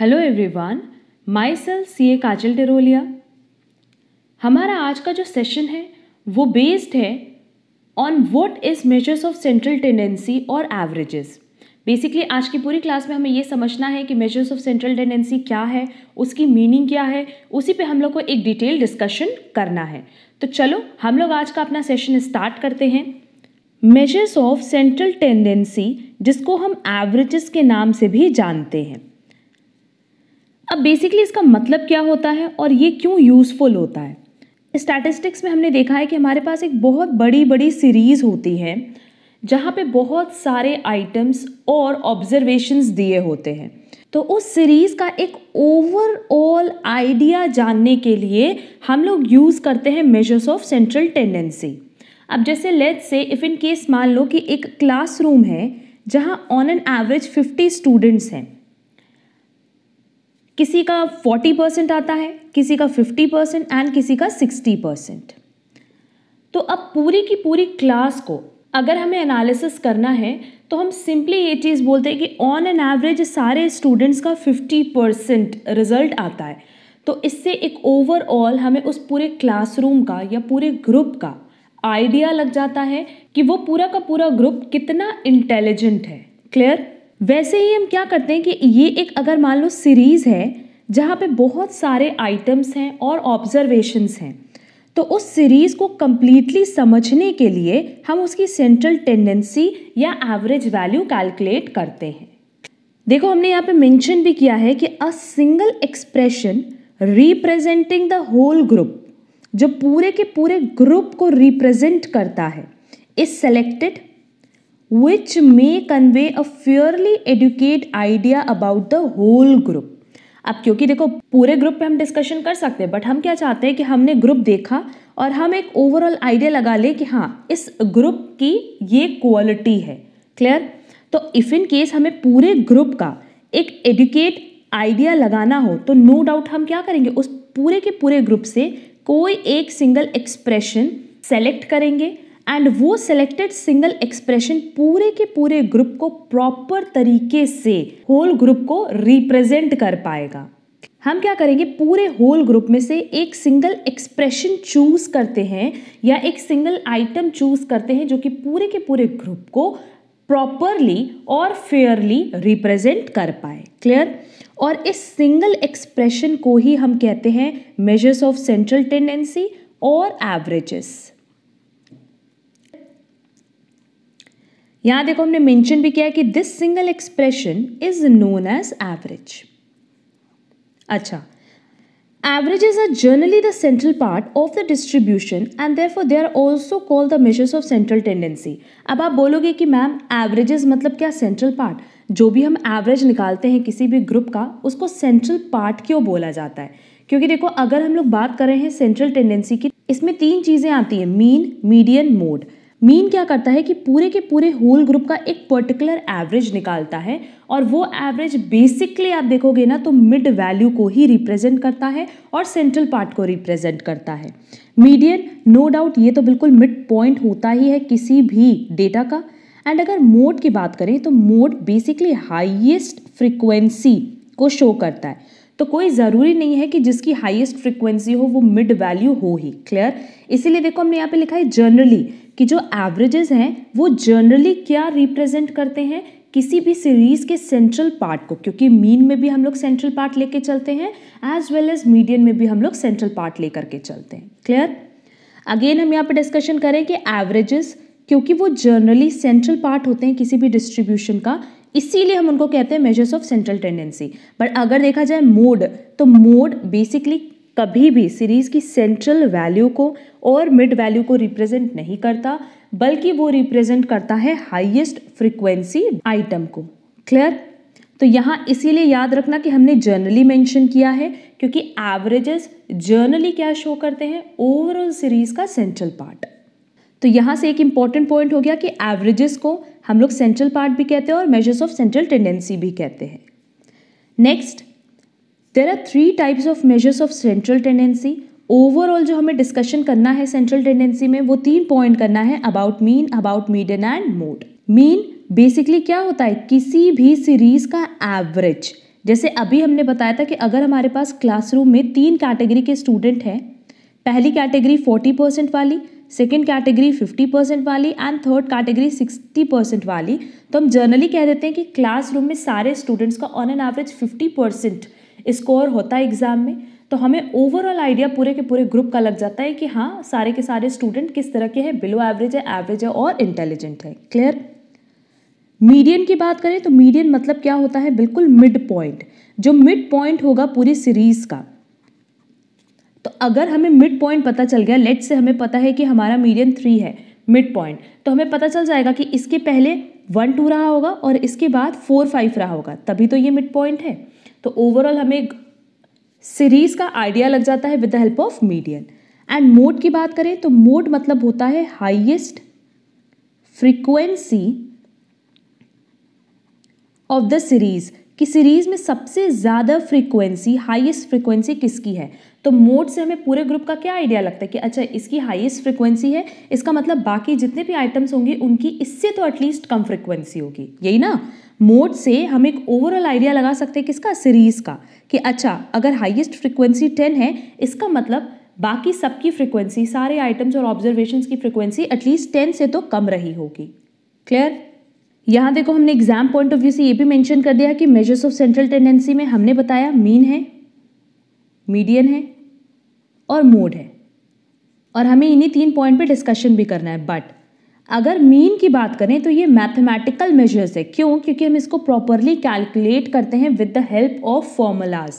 Hello everyone myself C A Kajal Derolia हमारा आज का जो सेशन है वो बेस्ड है on what is measures of central tendency और एवरेजेस बेसिकली आज की पूरी क्लास में हमें ये समझना है कि मेजर्स ऑफ सेंट्रल टेंडेंसी क्या है उसकी मीनिंग क्या है उसी पे हम लोग को एक डिटेल डिस्कशन करना है तो चलो हम लोग आज का अपना सेशन स्टार्ट करते हैं मेजर्स ऑफ सेंट्रल टेंडेंसी जिसको हम एवरेजेस के नाम से भी जानते हैं अब बेसिकली इसका मतलब क्या होता है और ये क्यों यूज़फुल होता है स्टैटिस्टिक्स में हमने देखा है कि हमारे पास एक बहुत बड़ी बड़ी सीरीज़ होती है जहाँ पे बहुत सारे आइटम्स और ऑब्जर्वेशंस दिए होते हैं तो उस सीरीज़ का एक ओवरऑल आइडिया जानने के लिए हम लोग यूज़ करते हैं मेजर्स ऑफ सेंट्रल टेंडेंसी अब जैसे लेट से इफ़ इन केस मान लो कि एक क्लासरूम है जहाँ ऑन एन एवरेज 50 स्टूडेंट्स हैं किसी का 40 परसेंट आता है किसी का 50 परसेंट एंड किसी का 60 परसेंट तो अब पूरी की पूरी क्लास को अगर हमें एनालिसिस करना है तो हम सिंपली ये चीज़ बोलते हैं कि ऑन एन एवरेज सारे स्टूडेंट्स का 50 परसेंट रिजल्ट आता है तो इससे एक ओवरऑल हमें उस पूरे क्लासरूम का या पूरे ग्रुप का आइडिया लग जाता है कि वो पूरा का पूरा ग्रुप कितना इंटेलिजेंट है क्लियर वैसे ही हम क्या करते हैं कि ये एक अगर मान लो सीरीज़ है जहाँ पे बहुत सारे आइटम्स हैं और ऑब्जर्वेशंस हैं तो उस सीरीज़ को कम्प्लीटली समझने के लिए हम उसकी सेंट्रल टेंडेंसी या एवरेज वैल्यू कैलकुलेट करते हैं देखो हमने यहाँ पे मेंशन भी किया है कि a single expression representing the whole group जो पूरे के पूरे ग्रुप को रिप्रेजेंट करता है is selected which may convey a fairly adequate idea about the whole group अब क्योंकि देखो पूरे ग्रुप पे हम डिस्कशन कर सकते हैं बट हम क्या चाहते हैं कि हमने ग्रुप देखा और हम एक ओवरऑल आइडिया लगा ले कि हाँ इस ग्रुप की ये क्वालिटी है क्लियर तो इफ़ इन केस हमें पूरे ग्रुप का एक एडुकेट आइडिया लगाना हो तो नो no डाउट हम क्या करेंगे उस पूरे के पूरे ग्रुप से कोई एक सिंगल एक्सप्रेशन सेलेक्ट करेंगे एंड वो सिलेक्टेड सिंगल एक्सप्रेशन पूरे के पूरे ग्रुप को प्रॉपर तरीके से होल ग्रुप को रिप्रेजेंट कर पाएगा हम क्या करेंगे पूरे होल ग्रुप में से एक सिंगल एक्सप्रेशन चूज करते हैं या एक सिंगल आइटम चूज करते हैं जो कि पूरे के पूरे ग्रुप को प्रॉपरली और फेयरली रिप्रेजेंट कर पाए क्लियर और इस सिंगल एक्सप्रेशन को ही हम कहते हैं मेजर्स ऑफ सेंट्रल टेंडेंसी और एवरेजेस यहाँ देखो हमने मेंशन भी किया कि this single expression is known as average अच्छा averages are generally the central part of the distribution and therefore they are also call the measures of central tendency अब आप बोलोगे कि मैम एवरेजेस मतलब क्या सेंट्रल पार्ट जो भी हम एवरेज निकालते हैं किसी भी ग्रुप का उसको सेंट्रल पार्ट क्यों बोला जाता है क्योंकि देखो अगर हम लोग बात कर रहे हैं सेंट्रल टेंडेंसी की इसमें तीन चीज़ें आती हैं मीन मीडियन मोड मीन क्या करता है कि पूरे के पूरे होल ग्रुप का एक पर्टिकुलर एवरेज निकालता है और वो एवरेज बेसिकली आप देखोगे ना तो मिड वैल्यू को ही रिप्रेजेंट करता है और सेंट्रल पार्ट को रिप्रेजेंट करता है मीडियन नो डाउट ये तो बिल्कुल मिड पॉइंट होता ही है किसी भी डेटा का एंड अगर मोड की बात करें तो मोड बेसिकली हाइएस्ट फ्रिक्वेंसी को शो करता है तो कोई ज़रूरी नहीं है कि जिसकी हाईएस्ट फ्रिक्वेंसी हो वो मिड वैल्यू हो ही क्लियर इसीलिए देखो हमने यहाँ पे लिखा है जनरली कि जो एवरेजेस हैं वो जनरली क्या रिप्रेजेंट करते हैं किसी भी सीरीज़ के सेंट्रल पार्ट को क्योंकि मीन में भी हम लोग सेंट्रल पार्ट लेके चलते हैं एज वेल एज मीडियन में भी हम लोग सेंट्रल पार्ट लेकर के चलते हैं क्लियर अगेन हम यहाँ पे डिस्कशन करें कि एवरेजेस क्योंकि वो जनरली सेंट्रल पार्ट होते हैं किसी भी डिस्ट्रीब्यूशन का इसीलिए हम उनको कहते हैं measures of central tendency but अगर देखा जाए मोड तो मोड बेसिकली कभी भी सीरीज की सेंट्रल वैल्यू को और मिड वैल्यू को रिप्रेजेंट नहीं करता बल्कि वो रिप्रेजेंट करता है हाईएस्ट फ्रीक्वेंसी आइटम को क्लियर तो यहाँ इसीलिए याद रखना कि हमने जर्नली मेंशन किया है क्योंकि एवरेजेस जर्नली क्या शो करते हैं ओवरऑल सीरीज का सेंट्रल पार्ट तो यहाँ से एक इम्पॉर्टेंट पॉइंट हो गया कि एवरेजेस को हम लोग सेंट्रल पार्ट भी कहते हैं और मेजर्स ऑफ सेंट्रल टेंडेंसी भी कहते हैं next there are three types of measures of central tendency overall जो हमें डिस्कशन करना है सेंट्रल टेंडेंसी में वो तीन पॉइंट करना है about mean about median and mode mean basically क्या होता है किसी भी सीरीज का एवरेज जैसे अभी हमने बताया था कि अगर हमारे पास क्लासरूम में तीन कैटेगरी के स्टूडेंट हैं पहली कैटेगरी फोर्टी परसेंट वाली सेकेंड कैटेगरी 50 परसेंट वाली एंड थर्ड कैटेगरी 60 परसेंट वाली तो हम जर्नली कह देते हैं कि क्लासरूम में सारे स्टूडेंट्स का on an average 50 percent score होता है एग्ज़ाम में तो हमें ओवरऑल आइडिया पूरे के पूरे ग्रुप का लग जाता है कि हाँ सारे के सारे स्टूडेंट किस तरह के हैं बिलो एवरेज है एवरेज है और इंटेलिजेंट है क्लियर मीडियन की बात करें तो मीडियन मतलब क्या होता है बिल्कुल मिड पॉइंट जो मिड पॉइंट होगा पूरी सीरीज़ का तो अगर हमें मिड पॉइंट पता चल गया लेट से हमें पता है कि हमारा मीडियम थ्री है मिड पॉइंट तो हमें पता चल जाएगा कि इसके पहले वन टू रहा होगा और इसके बाद फोर फाइव रहा होगा तभी तो ये मिड पॉइंट है तो ओवरऑल हमें सीरीज का आइडिया लग जाता है with the help of median and mode की बात करें तो मोड मतलब होता है highest frequency of the series कि सीरीज में सबसे ज़्यादा फ्रीक्वेंसी हाईएस्ट फ्रीक्वेंसी किसकी है तो मोड से हमें पूरे ग्रुप का क्या आइडिया लगता है कि अच्छा इसकी हाईएस्ट फ्रिक्वेंसी है इसका मतलब बाकी जितने भी आइटम्स होंगे उनकी इससे तो एटलीस्ट कम फ्रिक्वेंसी होगी यही ना मोड से हम एक ओवरऑल आइडिया लगा सकते हैं किसका सीरीज का कि अच्छा अगर हाइएस्ट फ्रिक्वेंसी टेन है इसका मतलब बाकी सबकी फ्रिक्वेंसी सारे आइटम्स और ऑब्जर्वेशन की फ्रिक्वेंसी एटलीस्ट टेन से तो कम रही होगी क्लियर यहाँ देखो हमने एग्जाम पॉइंट ऑफ व्यू से ये भी मेंशन कर दिया कि मेजर्स ऑफ सेंट्रल टेंडेंसी में हमने बताया मीन है मीडियन है और मोड है और हमें इन्हीं तीन पॉइंट पे डिस्कशन भी करना है बट अगर मीन की बात करें तो ये मैथमेटिकल मेजर्स है क्यों क्योंकि हम इसको प्रॉपरली कैलकुलेट करते हैं with the help of formulas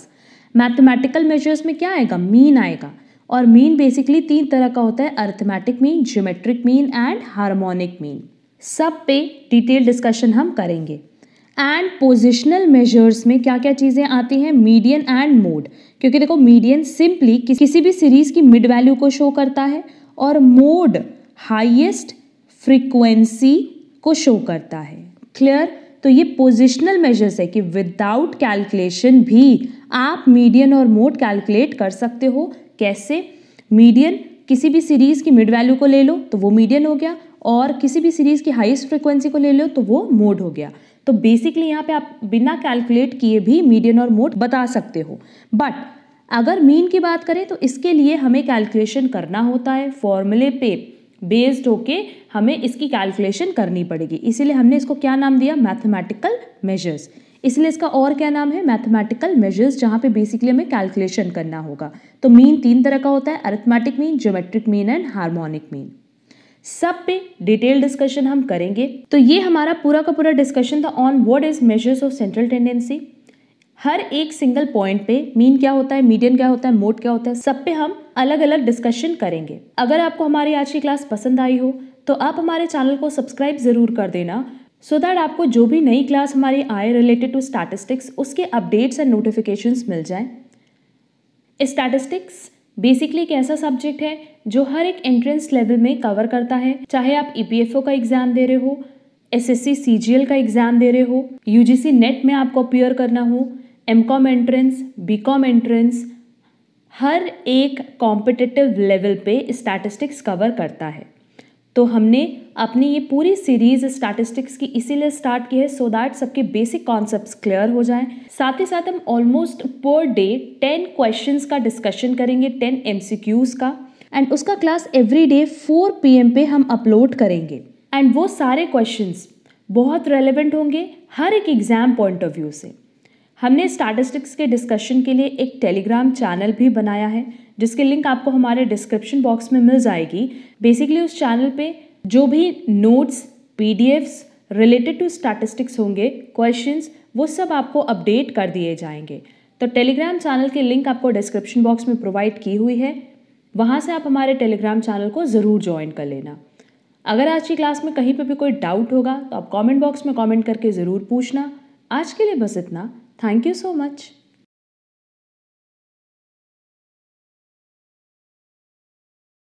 mathematical measures में क्या आएगा मीन आएगा और मीन बेसिकली तीन तरह का होता है arithmetic mean geometric mean and harmonic mean सब पे डिटेल डिस्कशन हम करेंगे एंड पोजिशनल मेजर्स में क्या क्या चीज़ें आती हैं मीडियन एंड मोड क्योंकि देखो मीडियन सिंपली किसी भी सीरीज की मिड वैल्यू को शो करता है और मोड हाइएस्ट फ्रिक्वेंसी को शो करता है क्लियर तो ये पोजिशनल मेजर्स है कि विदाउट कैलकुलेशन भी आप मीडियन और मोड कैलकुलेट कर सकते हो कैसे मीडियन किसी भी सीरीज़ की मिड वैल्यू को ले लो तो वो मीडियन हो गया और किसी भी सीरीज़ की हाईएस्ट फ्रिक्वेंसी को ले लो तो वो मोड हो गया तो बेसिकली यहाँ पे आप बिना कैलकुलेट किए भी मीडियन और मोड बता सकते हो बट अगर मीन की बात करें तो इसके लिए हमें कैलकुलेशन करना होता है फॉर्मूले पे बेस्ड होके हमें इसकी कैलकुलेशन करनी पड़ेगी इसीलिए हमने इसको क्या नाम दिया मैथमेटिकल मेजर्स इसलिए इसका और क्या नाम है मैथमेटिकल मेजर्स जहाँ पे बेसिकली हमें कैलकुलेशन करना होगा तो मीन तीन तरह का होता है arithmetic mean geometric mean and harmonic mean सब पे डिटेल डिस्कशन हम करेंगे तो ये हमारा पूरा का पूरा डिस्कशन था on what is measures of central tendency हर एक सिंगल पॉइंट पे मीन क्या होता है मीडियम क्या होता है मोड क्या होता है सब पे हम अलग अलग डिस्कशन करेंगे अगर आपको हमारी आज की क्लास पसंद आई हो तो आप हमारे चैनल को सब्सक्राइब ज़रूर कर देना सो so दैट आपको जो भी नई क्लास हमारी आए रिलेटेड टू स्टैटिस्टिक्स उसके अपडेट्स एंड नोटिफिकेशंस मिल जाएं स्टैटिस्टिक्स बेसिकली एक ऐसा सब्जेक्ट है जो हर एक एंट्रेंस लेवल में कवर करता है चाहे आप ई e का एग्ज़ाम दे रहे हो एस एस का एग्ज़ाम दे रहे हो यू नेट में आपको अपियर करना हो M com entrance B com entrance हर एक कॉम्पिटिटिव लेवल पे स्टैटिस्टिक्स कवर करता है तो हमने अपनी ये पूरी सीरीज स्टैटिस्टिक्स की इसीलिए स्टार्ट की है सो दैट सबके बेसिक कॉन्सेप्ट्स क्लियर हो जाएं साथ ही साथ हम almost per day ten questions का डिस्कशन करेंगे टेन एमसीक्यूज का एंड उसका class every day four P पे हम अपलोड करेंगे एंड वो सारे क्वेश्चंस बहुत रेलेवेंट होंगे हर एक एग्ज़ाम पॉइंट ऑफ व्यू से हमने स्टैटिस्टिक्स के डिस्कशन के लिए एक टेलीग्राम चैनल भी बनाया है जिसके लिंक आपको हमारे डिस्क्रिप्शन बॉक्स में मिल जाएगी बेसिकली उस चैनल पे जो भी notes PDFs related to statistics होंगे क्वेश्चंस वो सब आपको अपडेट कर दिए जाएंगे तो टेलीग्राम चैनल की लिंक आपको डिस्क्रिप्शन बॉक्स में प्रोवाइड की हुई है वहाँ से आप हमारे टेलीग्राम चैनल को ज़रूर ज्वाइन कर लेना अगर आज की क्लास में कहीं पर भी कोई डाउट होगा तो आप कमेंट बॉक्स में कमेंट करके ज़रूर पूछना आज के लिए बस इतना Thank you so much.